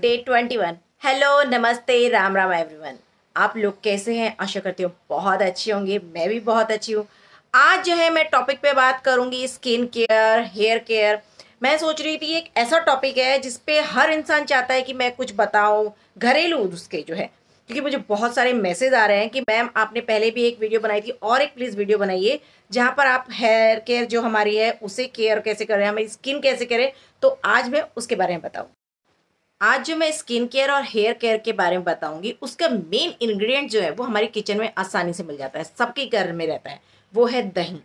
Day twenty one hello नमस्ते Ram Ram everyone आप लोग कैसे हैं आशा करती हूँ बहुत अच्छे होंगे मैं भी बहुत अच्छी हूँ आज जो है मैं टॉपिक पे बात करूँगी स्किन केयर हेयर केयर मैं सोच रही थी एक ऐसा टॉपिक है जिसपे हर इंसान चाहता है कि मैं कुछ बताऊँ घरेलू उसके जो है क्योंकि मुझे बहुत सारे मैसेज आ रहे हैं कि मैम आपने पहले भी एक वीडियो बनाई थी और एक प्लीज़ वीडियो बनाइए जहाँ पर आप हेयर केयर जो हमारी है उसे केयर कैसे करें हमारी स्किन कैसे करें तो आज मैं उसके बारे में बताऊँ आज जो मैं स्किन केयर और हेयर केयर के बारे में बताऊंगी उसका मेन इंग्रेडिएंट जो है वो हमारी किचन में आसानी से मिल जाता है सबके घर में रहता है वो है दही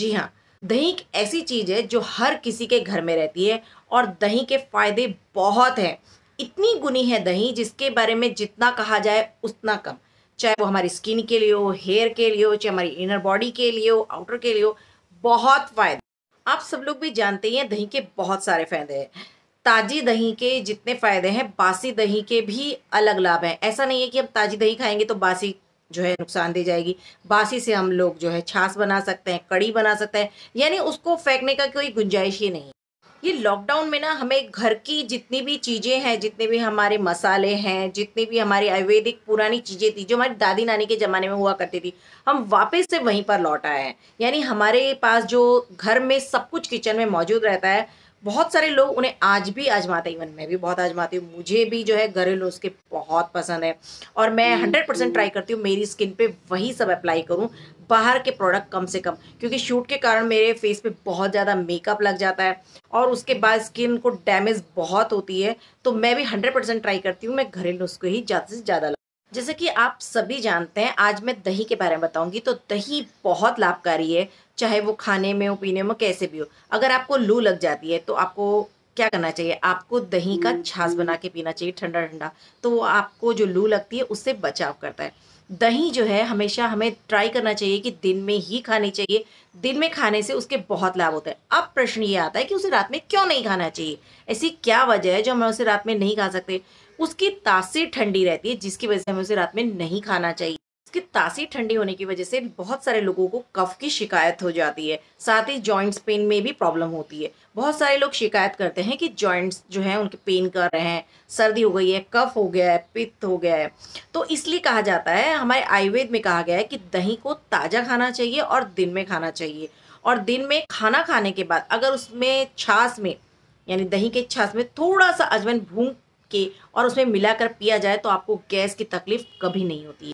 जी हाँ दही एक ऐसी चीज़ है जो हर किसी के घर में रहती है और दही के फायदे बहुत हैं इतनी गुनी है दही जिसके बारे में जितना कहा जाए उतना कम चाहे वो हमारी स्किन के लिए हो हेयर के लिए हो चाहे हमारी इनर बॉडी के लिए हो आउटर के लिए हो बहुत फायदे आप सब लोग भी जानते ही हैं दही के बहुत सारे फायदे हैं ताजी दही के जितने फ़ायदे हैं बासी दही के भी अलग लाभ हैं ऐसा नहीं है कि हम ताजी दही खाएंगे तो बासी जो है नुकसान दे जाएगी बासी से हम लोग जो है छाछ बना सकते हैं कड़ी बना सकते हैं यानी उसको फेंकने का कोई गुंजाइश ही नहीं ये लॉकडाउन में ना हमें घर की जितनी भी चीज़ें हैं जितने भी हमारे मसाले हैं जितनी भी हमारी आयुर्वेदिक पुरानी चीज़ें थी जो हमारी दादी नानी के ज़माने में हुआ करती थी हम वापस से वहीं पर लौट आए हैं यानी हमारे पास जो घर में सब कुछ किचन में मौजूद रहता है बहुत सारे लोग उन्हें आज भी आजमाते इवन मैं भी बहुत आजमाती हूँ मुझे भी जो है घरेलू उसके बहुत पसंद है और मैं हंड्रेड परसेंट ट्राई करती हूँ मेरी स्किन पे वही सब अप्लाई करूँ बाहर के प्रोडक्ट कम से कम क्योंकि शूट के कारण मेरे फेस पे बहुत ज़्यादा मेकअप लग जाता है और उसके बाद स्किन को डैमेज बहुत होती है तो मैं भी हंड्रेड परसेंट ट्राई करती हूँ मैं घरेलू उसको ही ज़्यादा से ज़्यादा जैसे कि आप सभी जानते हैं आज मैं दही के बारे में बताऊंगी तो दही बहुत लाभकारी है चाहे वो खाने में हो पीने में कैसे भी हो अगर आपको लू लग जाती है तो आपको क्या करना चाहिए आपको दही का हम्म। छाछ बना के पीना चाहिए ठंडा ठंडा तो वो आपको जो लू लगती है उससे बचाव करता है दही जो है हमेशा हमें ट्राई करना चाहिए कि दिन में ही खानी चाहिए दिन में खाने से उसके बहुत लाभ होता है अब प्रश्न ये आता है कि उसे रात में क्यों नहीं खाना चाहिए ऐसी क्या वजह है जो हम उसे रात में नहीं खा सकते उसकी तासीर ठंडी रहती है जिसकी वजह से हमें उसे रात में नहीं खाना चाहिए इसकी तासीर ठंडी होने की वजह से बहुत सारे लोगों को कफ की शिकायत हो जाती है साथ ही जॉइंट्स पेन में भी प्रॉब्लम होती है बहुत सारे लोग शिकायत करते हैं कि जॉइंट्स जो हैं उनके पेन कर रहे हैं सर्दी हो गई है कफ हो गया है पित्त हो गया है तो इसलिए कहा जाता है हमारे आयुर्वेद में कहा गया है कि दही को ताज़ा खाना चाहिए और दिन में खाना चाहिए और दिन में खाना खाने के बाद अगर उसमें छाछ में यानी दही के छाछ में थोड़ा सा अजवाइन भूंग के और उसमें मिलाकर पिया जाए तो आपको गैस की तकलीफ कभी नहीं होती है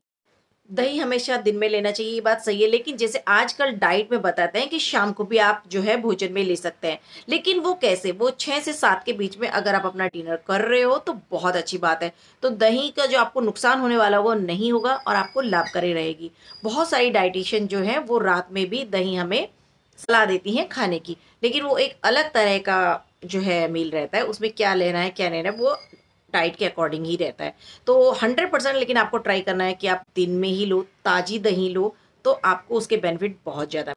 दही हमेशा दिन में लेना चाहिए ये बात सही है लेकिन जैसे आजकल डाइट में बताते हैं कि शाम को भी आप जो है भोजन में ले सकते हैं लेकिन वो कैसे वो छः से सात के बीच में अगर आप अपना डिनर कर रहे हो तो बहुत अच्छी बात है तो दही का जो आपको नुकसान होने वाला वो नहीं होगा और आपको लाभकारी रहेगी बहुत सारी डाइटिशियन जो है वो रात में भी दही हमें सलाह देती हैं खाने की लेकिन वो एक अलग तरह का जो है मील रहता है उसमें क्या लेना है क्या लेना है वो डाइट के अकॉर्डिंग ही रहता है तो हंड्रेड परसेंट लेकिन आपको ट्राई करना है कि आप दिन में ही लो ताज़ी दही लो तो आपको उसके बेनिफिट बहुत ज़्यादा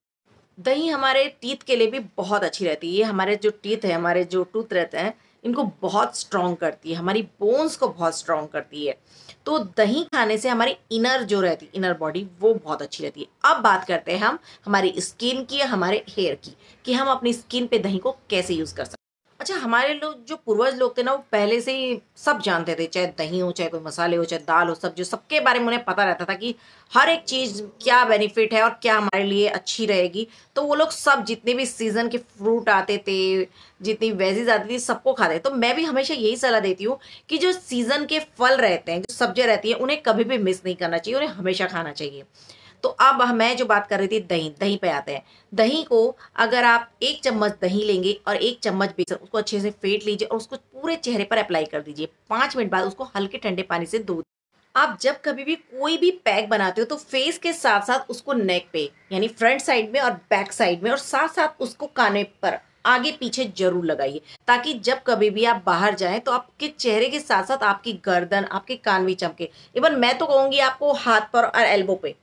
दही हमारे टीथ के लिए भी बहुत अच्छी रहती है ये हमारे जो टीथ है हमारे जो टूथ रहते हैं इनको बहुत स्ट्रांग करती है हमारी बोन्स को बहुत स्ट्रॉन्ग करती है तो दही खाने से हमारी इनर जो रहती है इनर बॉडी वो बहुत अच्छी रहती है अब बात करते हैं हम हमारी स्किन की या हमारे हेयर की कि हम अपनी स्किन पे दही को कैसे यूज़ कर सकते हैं अच्छा हमारे लोग जो पूर्वज लोग थे ना वो पहले से ही सब जानते थे चाहे दही हो चाहे कोई मसाले हो चाहे दाल हो सब्जी सबके बारे में उन्हें पता रहता था कि हर एक चीज़ क्या बेनिफिट है और क्या हमारे लिए अच्छी रहेगी तो वो लोग सब जितने भी सीज़न के फ्रूट आते थे जितनी वेजिज आती थी सबको खाते तो मैं भी हमेशा यही सलाह देती हूँ कि जो सीज़न के फल रहते हैं जो सब्जियाँ रहती हैं उन्हें कभी भी मिस नहीं करना चाहिए उन्हें हमेशा खाना चाहिए तो अब मैं जो बात कर रही थी दही दही पे आते हैं दही को अगर आप एक चम्मच दही लेंगे और एक चम्मच बेसन उसको अच्छे से फेंट लीजिए और उसको पूरे चेहरे पर अप्लाई कर दीजिए पाँच मिनट बाद उसको हल्के ठंडे पानी से धो आप जब कभी भी कोई भी पैक बनाते हो तो फेस के साथ साथ उसको नेक पे यानी फ्रंट साइड में और बैक साइड में और साथ साथ उसको काने पर आगे पीछे जरूर लगाइए ताकि जब कभी भी आप बाहर जाएं तो आपके चेहरे के साथ साथ आपकी गर्दन आपके कान भी चमके इवन मैं तो कहूंगी आपको हाथ पर और एल्बो पे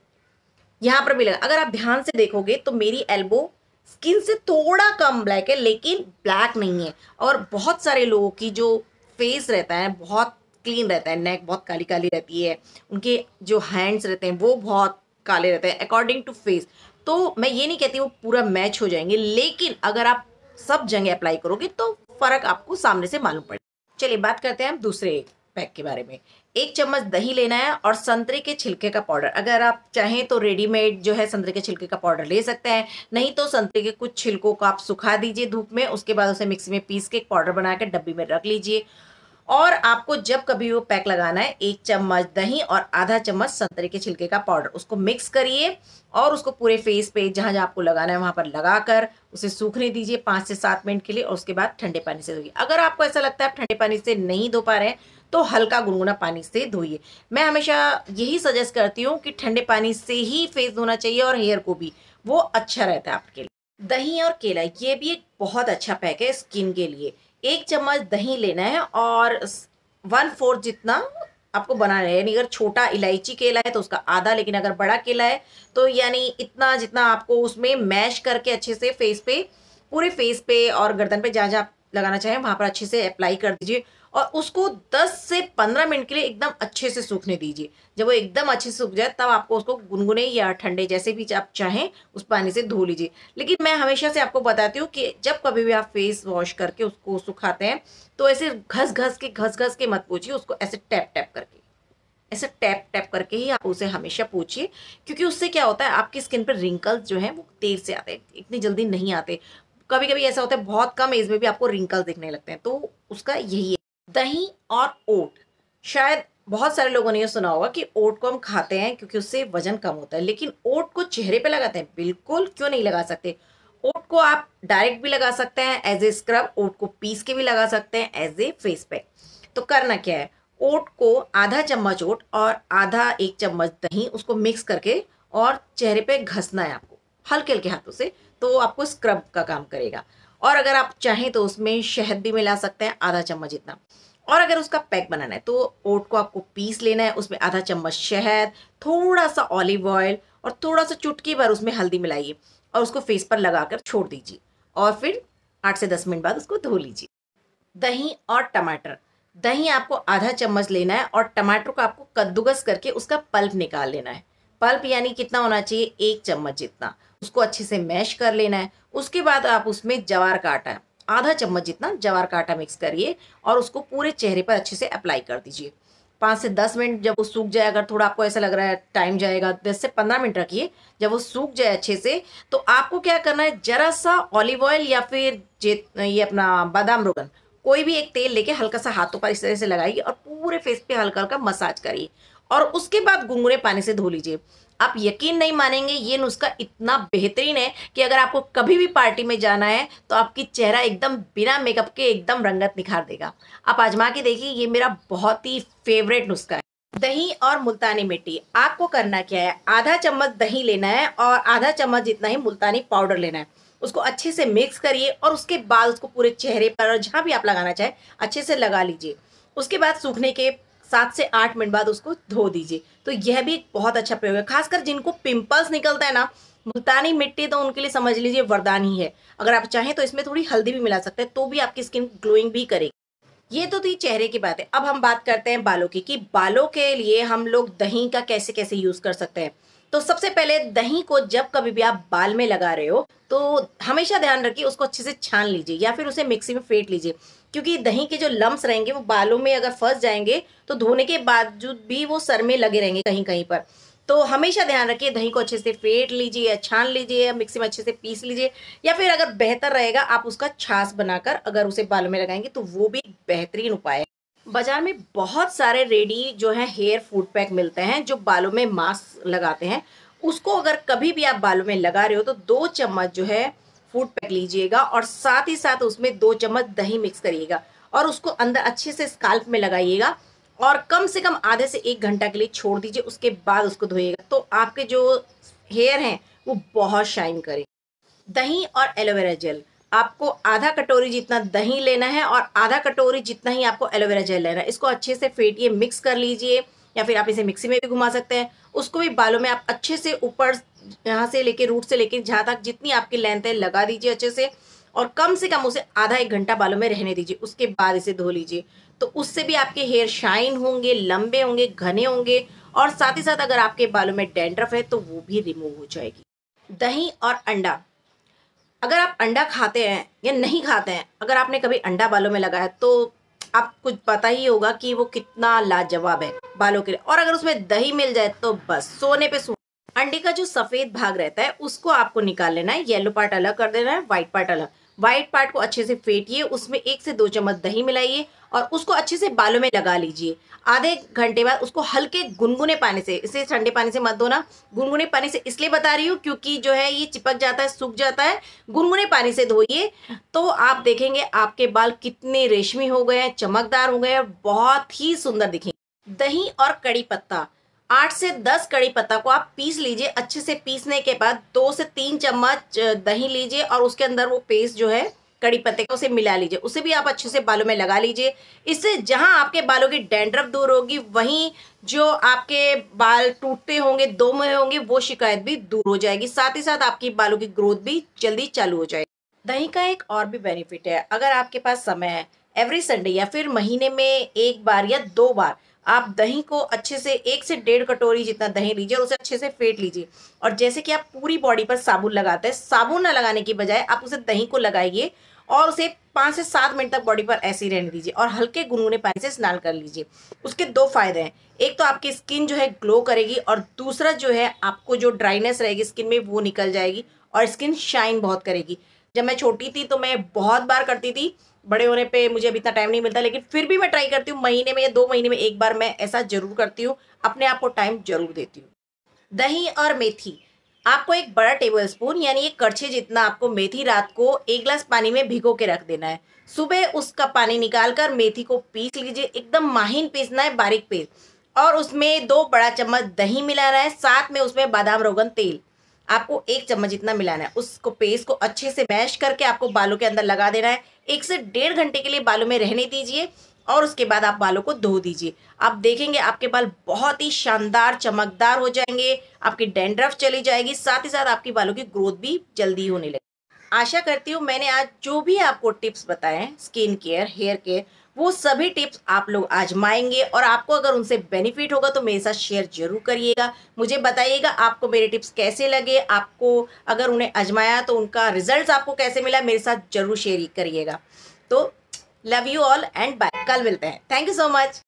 यहाँ पर भी लगा अगर आप ध्यान से देखोगे तो मेरी एल्बो स्किन से थोड़ा कम ब्लैक है लेकिन ब्लैक नहीं है और बहुत सारे लोगों की जो फेस रहता है बहुत क्लीन रहता है नेक बहुत काली काली रहती है उनके जो हैंड्स रहते हैं वो बहुत काले रहते हैं अकॉर्डिंग टू फेस तो मैं ये नहीं कहती वो पूरा मैच हो जाएंगे लेकिन अगर आप सब जगह अप्लाई करोगे तो फ़र्क आपको सामने से मालूम पड़ेगा चलिए बात करते हैं हम दूसरे पैक के बारे में एक चम्मच दही लेना है और संतरे के छिलके का पाउडर अगर आप चाहें तो रेडीमेड जो है संतरे के छिलके का पाउडर ले सकते हैं नहीं तो संतरे के कुछ छिलकों को आप सुखा दीजिए धूप में उसके बाद उसे मिक्सी में पीस के एक पाउडर बनाकर डब्बी में रख लीजिए और आपको जब कभी वो पैक लगाना है एक चम्मच दही और आधा चम्मच संतरे के छिलके का पाउडर उसको मिक्स करिए और उसको पूरे फेस पे जहाँ जहाँ आपको लगाना है वहाँ पर लगाकर उसे सूखने दीजिए पाँच से सात मिनट के लिए और उसके बाद ठंडे पानी से धोइए अगर आपको ऐसा लगता है आप ठंडे पानी से नहीं धो पा रहे हैं तो हल्का गुनगुना पानी से धोइए मैं हमेशा यही सजेस्ट करती हूँ कि ठंडे पानी से ही फेस धोना चाहिए और हेयर को भी वो अच्छा रहता है आपके लिए दही और केला ये भी एक बहुत अच्छा पैक है स्किन के लिए एक चम्मच दही लेना है और वन फोर्थ जितना आपको बनाना है यानी अगर छोटा इलायची केला है तो उसका आधा लेकिन अगर बड़ा केला है तो यानी इतना जितना आपको उसमें मैश करके अच्छे से फेस पे पूरे फेस पे और गर्दन पे जहाँ जहाँ लगाना चाहें वहाँ पर अच्छे से अप्लाई कर दीजिए और उसको 10 से 15 मिनट के लिए एकदम अच्छे से सूखने दीजिए जब वो एकदम अच्छे से सूख जाए तब आपको उसको गुनगुने या ठंडे जैसे भी आप चाहें उस पानी से धो लीजिए लेकिन मैं हमेशा से आपको बताती हूँ कि जब कभी भी आप फेस वॉश करके उसको सुखाते हैं तो ऐसे घस घस के घस घस के मत पूछिए उसको ऐसे टैप टैप करके ऐसे टैप टैप करके ही आप उसे हमेशा पूछिए क्योंकि उससे क्या होता है आपकी स्किन पर रिंकल्स जो हैं वो देर से आते हैं इतनी जल्दी नहीं आते कभी कभी ऐसा होता है बहुत कम एज में भी आपको रिंकल्स दिखने लगते हैं तो उसका यही है दही और ओट शायद बहुत सारे लोगों ने यह सुना होगा कि ओट को हम खाते हैं क्योंकि उससे वजन कम होता है लेकिन ओट को चेहरे पे लगाते हैं बिल्कुल क्यों नहीं लगा सकते ओट को आप डायरेक्ट भी लगा सकते हैं एज ए स्क्रब ओट को पीस के भी लगा सकते हैं एज ए फेस पैक तो करना क्या है ओट को आधा चम्मच ओट और आधा एक चम्मच दही उसको मिक्स करके और चेहरे पे घसना है आपको हल्के हल्के हाथों से तो आपको स्क्रब का काम करेगा और अगर आप चाहें तो उसमें शहद भी मिला सकते हैं आधा चम्मच इतना और अगर उसका पैक बनाना है तो ओट को आपको पीस लेना है उसमें आधा चम्मच शहद थोड़ा सा ऑलिव ऑयल और थोड़ा सा चुटकी भर उसमें हल्दी मिलाइए और उसको फेस पर लगाकर छोड़ दीजिए और फिर आठ से दस मिनट बाद उसको धो लीजिए दही और टमाटर दही आपको आधा चम्मच लेना है और टमाटर को आपको कद्दूकस करके उसका पल्प निकाल लेना है पल्प यानी कितना होना चाहिए एक चम्मच जितना उसको अच्छे से मैश कर लेना है उसके बाद आप उसमें जवार का आटा आधा चम्मच जितना जवार का आटा मिक्स करिए और उसको पूरे चेहरे पर अच्छे से अप्लाई कर दीजिए पाँच से दस मिनट जब वो सूख जाए अगर थोड़ा आपको ऐसा लग रहा है टाइम जाएगा दस से पंद्रह मिनट रखिए जब वो सूख जाए अच्छे से तो आपको क्या करना है जरा सा ऑलिव ऑयल या फिर जे ये अपना बादाम रोगन कोई भी एक तेल लेके हल्का सा हाथों पर इस तरह से लगाइए और पूरे फेस पे हल्का हल्का मसाज करिए और उसके बाद गुंगुरे पानी से धो लीजिए आप यकीन नहीं मानेंगे ये नुस्खा इतना बेहतरीन है कि अगर आपको कभी भी पार्टी में जाना है तो आपकी चेहरा एकदम बिना मेकअप के एकदम रंगत निखार देगा आप आजमा के देखिए ये मेरा बहुत ही फेवरेट नुस्खा है दही और मुल्तानी मिट्टी आपको करना क्या है आधा चम्मच दही लेना है और आधा चम्मच जितना ही मुल्तानी पाउडर लेना है उसको अच्छे से मिक्स करिए और उसके बाद उसको पूरे चेहरे पर और जहाँ भी आप लगाना चाहें अच्छे से लगा लीजिए उसके बाद सूखने के सात से आठ मिनट बाद उसको धो दीजिए तो यह भी एक बहुत अच्छा प्रयोग है खासकर जिनको पिंपल्स निकलता है ना मुल्तानी मिट्टी तो उनके लिए समझ लीजिए वरदान ही है अगर आप चाहें तो इसमें थोड़ी हल्दी भी मिला सकते हैं तो भी आपकी स्किन ग्लोइंग भी करेगी ये तो थी चेहरे की बात है अब हम बात करते हैं बालों की कि बालों के लिए हम लोग दही का कैसे कैसे यूज़ कर सकते हैं तो सबसे पहले दही को जब कभी भी आप बाल में लगा रहे हो तो हमेशा ध्यान रखिए उसको अच्छे से छान लीजिए या फिर उसे मिक्सी में फेंट लीजिए क्योंकि दही के जो लम्ब रहेंगे वो बालों में अगर फंस जाएंगे तो धोने के बावजूद भी वो सर में लगे रहेंगे कहीं कहीं पर तो हमेशा ध्यान रखिए दही को अच्छे से फेंट लीजिए छान लीजिए या मिक्सी में अच्छे से पीस लीजिए या फिर अगर बेहतर रहेगा आप उसका छाछ बनाकर अगर उसे बालों में लगाएंगे तो वो भी बेहतरीन उपाय है बाजार में बहुत सारे रेडी जो है हेयर फूड पैक मिलते हैं जो बालों में मास्क लगाते हैं उसको अगर कभी भी आप बालों में लगा रहे हो तो दो चम्मच जो है फूड पैक लीजिएगा और साथ ही साथ उसमें दो चम्मच दही मिक्स करिएगा और उसको अंदर अच्छे से स्काल्प में लगाइएगा और कम से कम आधे से एक घंटा के लिए छोड़ दीजिए उसके बाद उसको धोइएगा तो आपके जो हेयर हैं वो बहुत शाइन करें दही और एलोवेरा जेल आपको आधा कटोरी जितना दही लेना है और आधा कटोरी जितना ही आपको एलोवेरा जेल लेना है इसको अच्छे से फेंटिए मिक्स कर लीजिए या फिर आप इसे मिक्सी में भी घुमा सकते हैं उसको भी बालों में आप अच्छे से ऊपर यहाँ से लेके रूट से लेके जहाँ तक जितनी आपकी लेंथ है लगा दीजिए अच्छे से और कम से कम उसे आधा एक घंटा बालों में रहने दीजिए उसके बाद इसे धो लीजिए तो उससे भी आपके हेयर शाइन होंगे लंबे होंगे घने होंगे और साथ ही साथ अगर आपके बालों में डेंड्रफ है तो वो भी रिमूव हो जाएगी दही और अंडा अगर आप अंडा खाते हैं या नहीं खाते हैं अगर आपने कभी अंडा बालों में लगाया तो आप कुछ पता ही होगा कि वो कितना लाजवाब है बालों के लिए और अगर उसमें दही मिल जाए तो बस सोने पे सो अंडे का जो सफ़ेद भाग रहता है उसको आपको निकाल लेना है येलो पार्ट अलग कर देना है व्हाइट पार्ट अलग व्हाइट पार्ट को अच्छे से फेंटिए उसमें एक से दो चम्मच दही मिलाइए और उसको अच्छे से बालों में लगा लीजिए आधे घंटे बाद उसको हल्के गुनगुने पानी से इसे ठंडे पानी से मत धोना गुनगुने पानी से इसलिए बता रही हूँ क्योंकि जो है ये चिपक जाता है सूख जाता है गुनगुने पानी से धोइए तो आप देखेंगे आपके बाल कितने रेशमी हो गए हैं चमकदार हो गए हैं बहुत ही सुंदर दिखेंगे दही और कड़ी पत्ता आठ से दस कड़ी पत्ता को आप पीस लीजिए अच्छे से पीसने के बाद दो से तीन चम्मच दही लीजिए और उसके अंदर वो पेस्ट जो है कड़ी पत्ते को उसे मिला लीजिए उसे भी आप अच्छे से बालों में लगा लीजिए इससे जहां आपके बालों की डेंड्रफ दूर होगी वहीं जो आपके बाल टूटते होंगे दो में होंगे वो शिकायत भी दूर हो जाएगी साथ ही साथ आपकी बालों की ग्रोथ भी जल्दी चालू हो जाएगी दही का एक और भी बेनिफिट है अगर आपके पास समय है एवरी संडे या फिर महीने में एक बार या दो बार आप दही को अच्छे से एक से डेढ़ कटोरी जितना दही लीजिए और उसे अच्छे से फेंट लीजिए और जैसे कि आप पूरी बॉडी पर साबुन लगाते हैं साबुन ना लगाने की बजाय आप उसे दही को लगाइए और उसे पाँच से सात मिनट तक बॉडी पर ऐसे ही रहने दीजिए और हल्के गुनगुने पानी से स्नान कर लीजिए उसके दो फायदे हैं एक तो आपकी स्किन जो है ग्लो करेगी और दूसरा जो है आपको जो ड्राइनेस रहेगी स्किन में वो निकल जाएगी और स्किन शाइन बहुत करेगी जब मैं छोटी थी तो मैं बहुत बार करती थी बड़े होने पे मुझे अभी इतना टाइम नहीं मिलता लेकिन फिर भी मैं ट्राई करती हूँ महीने में या दो महीने में एक बार मैं ऐसा जरूर करती हूँ अपने आप को टाइम जरूर देती हूँ दही और मेथी आपको एक बड़ा टेबल स्पून यानी एक कड़छे जितना आपको मेथी रात को एक गिलास पानी में भिगो के रख देना है सुबह उसका पानी निकाल कर मेथी को पीस लीजिए एकदम माहिन पीसना है बारीक पीस और उसमें दो बड़ा चम्मच दही मिलाना है साथ में उसमें बादाम रोगन तेल आपको एक चम्मच जितना मिलाना है उसको पेस्ट को अच्छे से मैश करके आपको बालों के अंदर लगा देना है एक से डेढ़ घंटे के लिए बालों में रहने दीजिए और उसके बाद आप बालों को धो दीजिए आप देखेंगे आपके बाल बहुत ही शानदार चमकदार हो जाएंगे आपकी डेंड्रफ चली जाएगी साथ ही साथ आपकी बालों की ग्रोथ भी जल्दी होने लगेगी आशा करती हूँ मैंने आज जो भी आपको टिप्स बताए हैं स्किन केयर हेयर केयर वो सभी टिप्स आप लोग आजमाएंगे और आपको अगर उनसे बेनिफिट होगा तो मेरे साथ शेयर जरूर करिएगा मुझे बताइएगा आपको मेरे टिप्स कैसे लगे आपको अगर उन्हें आजमाया तो उनका रिजल्ट आपको कैसे मिला मेरे साथ जरूर शेयर करिएगा तो love you all and bye कल मिलते हैं थैंक यू सो मच